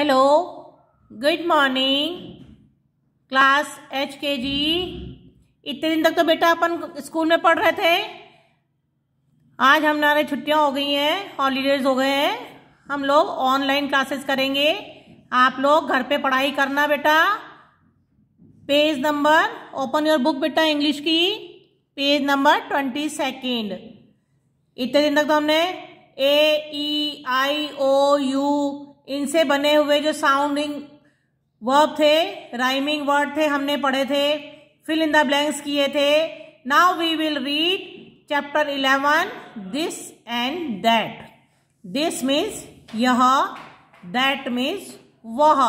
Hello good morning class H K G इतने दिन तक तो बेटा अपन स्कूल में पढ़ रहे थे आज हमारे छुट्टियां हो गई हैं हॉलीडेज हो गए हैं हम लोग ऑनलाइन क्लासेस करेंगे आप लोग घर पे पढ़ाई करना बेटा page number open your book बेटा इंग्लिश की पेज नंबर ट्वेंटी सेकेंड इतने दिन तक तो हमने ए ई आई ओ यू इनसे बने हुए जो साउंडिंग वर्ब थे राइमिंग वर्ड थे हमने पढ़े थे फिल इन द ब्लैंक्स किए थे now we will read chapter eleven this and that this means यह दैट मीन्स वह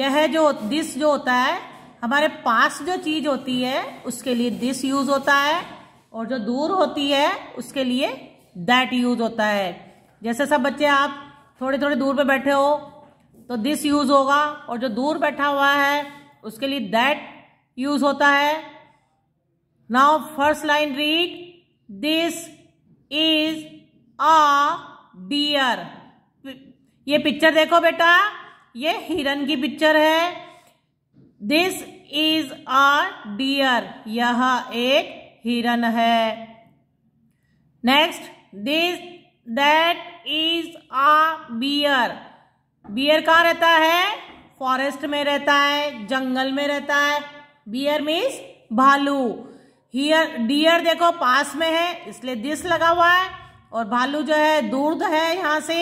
यह जो दिस जो होता है हमारे पास जो चीज होती है उसके लिए दिस यूज होता है और जो दूर होती है उसके लिए दैट यूज होता है जैसे सब बच्चे आप थोड़े थोड़े दूर पे बैठे हो तो दिस यूज होगा और जो दूर बैठा हुआ है उसके लिए दैट यूज होता है now first line read this is a deer ये पिक्चर देखो बेटा ये हिरन की पिक्चर है दिस इज अ डियर यह एक हिरन है next this that is a bear bear कहाँ रहता है फॉरेस्ट में रहता है जंगल में रहता है बियर मीन्स भालू हियर डियर देखो पास में है इसलिए दिस लगा हुआ है और भालू जो है दूर है यहाँ से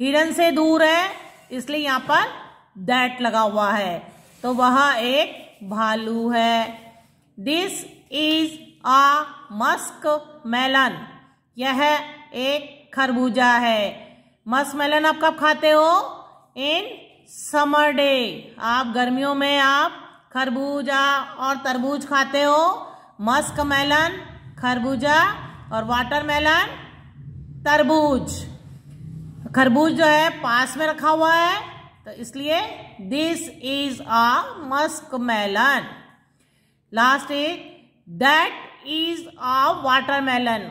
हिरन से दूर है इसलिए यहाँ पर दैट लगा हुआ है तो वह एक भालू है this is a musk melon यह एक खरबूजा है मस्मेलन आप कब खाते हो इन समर डे आप गर्मियों में आप खरबूजा और तरबूज खाते हो मस्क मेलन खरबूजा और वाटर मेलन तरबूज खरबूज जो है पास में रखा हुआ है तो इसलिए this is a musk melon last is that is a water melon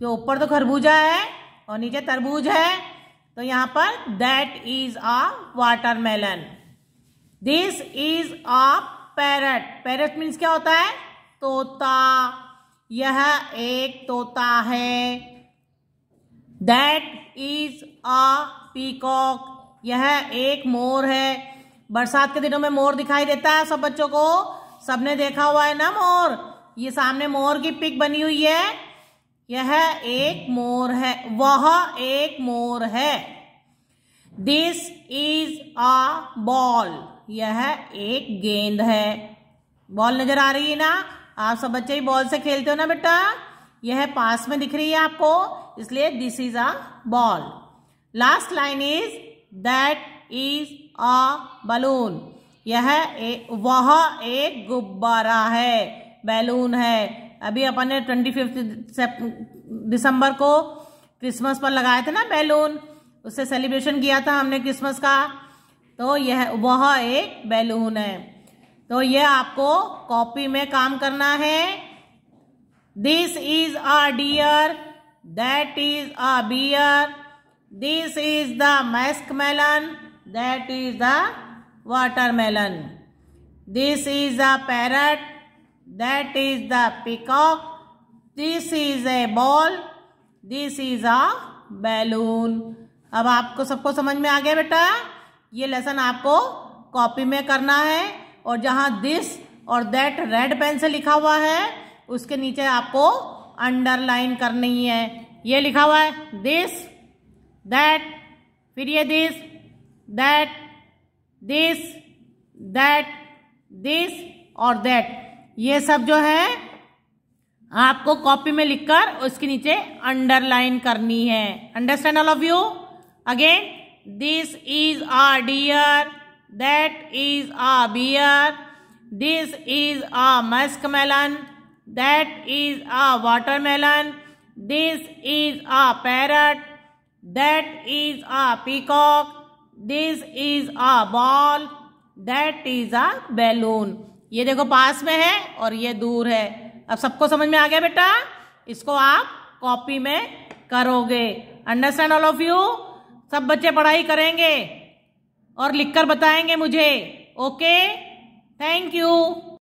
जो ऊपर तो खरबूजा है और नीचे तरबूज है तो यहां पर that is a watermelon this is a parrot parrot means क्या होता है तोता यह एक तोता है दैट इज अ पीकॉक यह एक मोर है बरसात के दिनों में मोर दिखाई देता है सब बच्चों को सबने देखा हुआ है ना मोर ये सामने मोर की पिक बनी हुई है यह एक मोर है वह एक मोर है दिस इज अ बॉल यह एक गेंद है बॉल नजर आ रही है ना आप सब बच्चे ही बॉल से खेलते हो ना बेटा यह पास में दिख रही है आपको इसलिए this is a ball last line is that is a balloon यह ए, वह एक गुब्बारा है बैलून है अभी अपन ने ट्वेंटी फिफ्थ दिसंबर को क्रिसमस पर लगाए थे ना बैलून उससे सेलिब्रेशन किया था हमने क्रिसमस का तो यह वह एक बैलून है तो यह आपको कॉपी में काम करना है this is a deer that is a bear this is the musk melon that is the water melon this is a parrot That is the peacock. This is a ball. This is a balloon. अब आपको सबको समझ में आ गया बेटा ये lesson आपको copy में करना है और जहाँ दिस और दैट रेड पेन से लिखा हुआ है उसके नीचे आपको अंडरलाइन करनी है ये लिखा हुआ है दिस दैट फिर ये this that this that this और दैट ये सब जो है आपको कॉपी में लिखकर उसके नीचे अंडरलाइन करनी है understand all of you again this is a deer that is a bear this is a musk melon that is a water melon this is a parrot that is a peacock this is a ball that is a balloon ये देखो पास में है और ये दूर है अब सबको समझ में आ गया बेटा इसको आप कॉपी में करोगे अंडरस्टैंड ऑल ऑफ यू सब बच्चे पढ़ाई करेंगे और लिखकर बताएंगे मुझे ओके थैंक यू